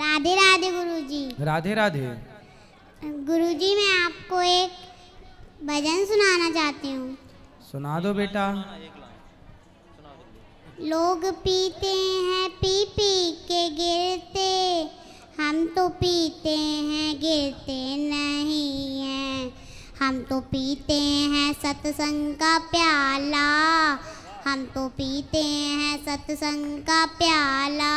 राधे राधे गुरुजी राधे राधे गुरुजी मैं आपको एक भजन सुनाना चाहती हूँ सुना दो बेटा लोग पीते हैं पी पी के गिरते हम तो पीते हैं गिरते नहीं हैं हम तो पीते हैं सत्संग का प्याला हम तो पीते हैं सत्संग का प्याला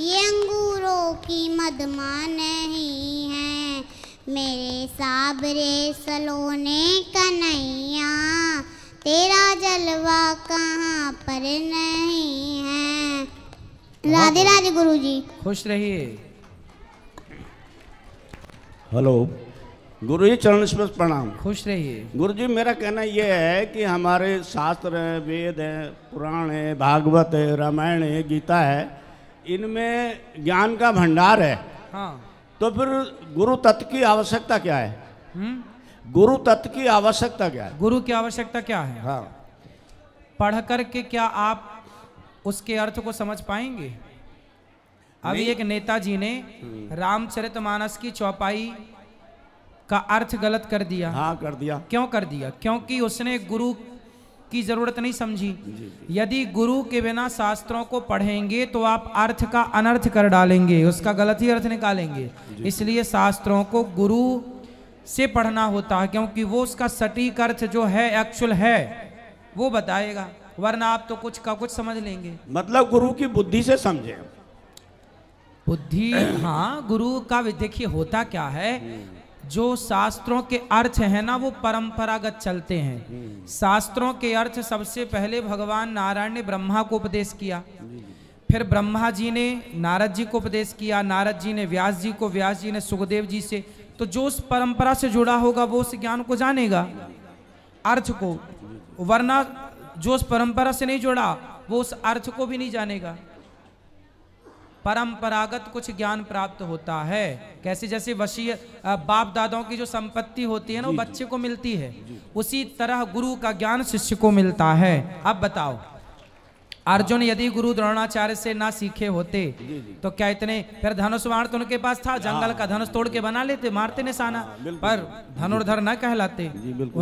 ये अंगूरों की मदमा नहीं है मेरे साबरे सलोने कन्हैया तेरा जलवा कहाँ पर नहीं है राधे राधे गुरु जी खुश रहिए हेलो गुरु जी चरण स्पर्श प्रणाम खुश रहिए गुरु जी मेरा कहना यह है कि हमारे शास्त्र हैं वेद हैं पुराण है भागवत है रामायण है गीता है इनमें ज्ञान का भंडार है हाँ तो फिर गुरु तत्व की आवश्यकता क्या है हुँ? गुरु तत्व की आवश्यकता क्या है गुरु की आवश्यकता क्या है हाँ पढ़ करके क्या आप उसके अर्थ को समझ पाएंगे अभी एक नेता जी ने रामचरितमानस की चौपाई का अर्थ गलत कर दिया हाँ कर दिया क्यों कर दिया क्योंकि उसने गुरु की जरूरत नहीं समझी यदि गुरु के बिना शास्त्रों को पढ़ेंगे तो आप अर्थ का अनर्थ कर डालेंगे उसका गलत ही अर्थ निकालेंगे इसलिए शास्त्रों को गुरु से पढ़ना होता है क्योंकि वो उसका सटीक अर्थ जो है एक्चुअल है वो बताएगा वरना आप तो कुछ का कुछ समझ लेंगे मतलब गुरु की बुद्धि से समझे बुद्धि हाँ गुरु का देखिए होता क्या है हम्म। जो शास्त्रों के अर्थ है ना वो परंपरागत चलते हैं हम्म। शास्त्रों के अर्थ सबसे पहले भगवान नारायण ने ब्रह्मा को उपदेश किया फिर ब्रह्मा जी ने नारद जी को उपदेश किया नारद जी ने व्यास जी को व्यास जी ने सुखदेव जी से तो जो उस परंपरा से जुड़ा होगा वो उस ज्ञान को जानेगा अर्थ को वरना जो उस परंपरा से नहीं जुड़ा वो उस अर्थ को भी नहीं जानेगा परंपरागत कुछ ज्ञान प्राप्त होता है कैसे जैसे वशीय बाप दादाओं की जो संपत्ति होती है ना वो बच्चे को मिलती है उसी तरह गुरु का ज्ञान शिष्य को मिलता है अब बताओ अर्जुन यदि गुरु द्रोणाचार्य से ना सीखे होते तो क्या इतने फिर धनुष वाण तो उनके पास था जंगल का हाँ। धनुष तोड़ के बना लेते मारते निशाना हाँ, पर धनुर्धर न कहलाते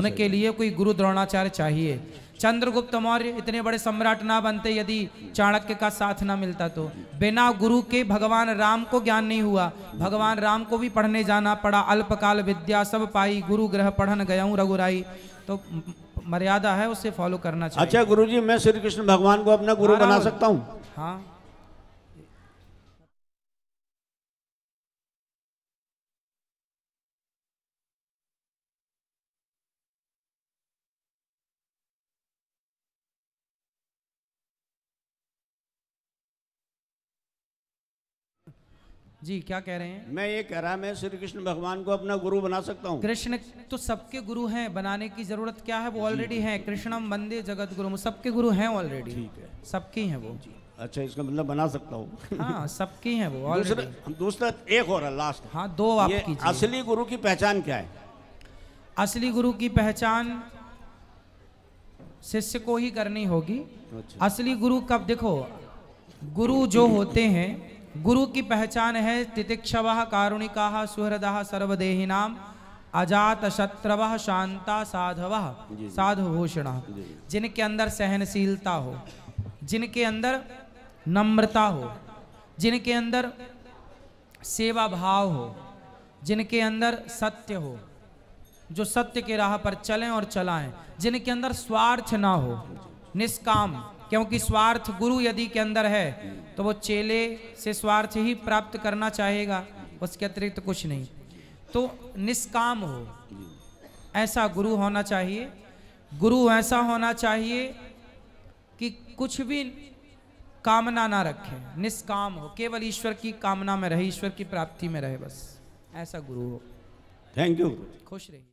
उनके लिए कोई गुरु द्रोणाचार्य चाहिए चंद्रगुप्त मौर्य इतने बड़े सम्राट ना बनते यदि चाणक्य का साथ ना मिलता तो बिना गुरु के भगवान राम को ज्ञान नहीं हुआ भगवान राम को भी पढ़ने जाना पड़ा अल्पकाल विद्या सब पाई गुरु ग्रह पढ़न गया हूँ रघुराई तो मर्यादा है उसे फॉलो करना चाहिए अच्छा गुरुजी मैं श्री कृष्ण भगवान को अपना गुरु बना सकता हूँ हाँ जी क्या कह रहे हैं मैं ये कह रहा मैं श्री कृष्ण भगवान को अपना गुरु बना सकता हूँ कृष्ण तो सबके गुरु हैं बनाने की जरूरत क्या है वो ऑलरेडी हैं कृष्णम बंदे जगत गुरु सबके गुरु हैं ऑलरेडी ठीक है सबके हैं वो अच्छा इसका मतलब बना सकता हूँ हाँ सबके हैं वो दूसरा एक और है लास्ट हाँ दो असली गुरु की पहचान क्या है असली गुरु की पहचान शिष्य को ही करनी होगी अच्छा। असली गुरु कब देखो गुरु जो होते हैं गुरु की पहचान है तितिक्षव कारुणिका सुहृद सर्वदेही नाम अजात शत्रव शांता साधव साधुभूषण जिनके अंदर सहनशीलता हो जिनके अंदर नम्रता हो जिनके अंदर सेवा भाव हो जिनके अंदर सत्य हो जो सत्य के राह पर चलें और चलाएं जिनके अंदर स्वार्थ ना हो निष्काम क्योंकि स्वार्थ गुरु यदि के अंदर है तो वो चेले से स्वार्थ ही प्राप्त करना चाहेगा उसके अतिरिक्त कुछ नहीं तो निष्काम हो ऐसा गुरु होना चाहिए गुरु ऐसा होना चाहिए कि कुछ भी कामना ना रखे निष्काम हो केवल ईश्वर की कामना में रहे ईश्वर की प्राप्ति में रहे बस ऐसा गुरु हो थैंक यू खुश रहिए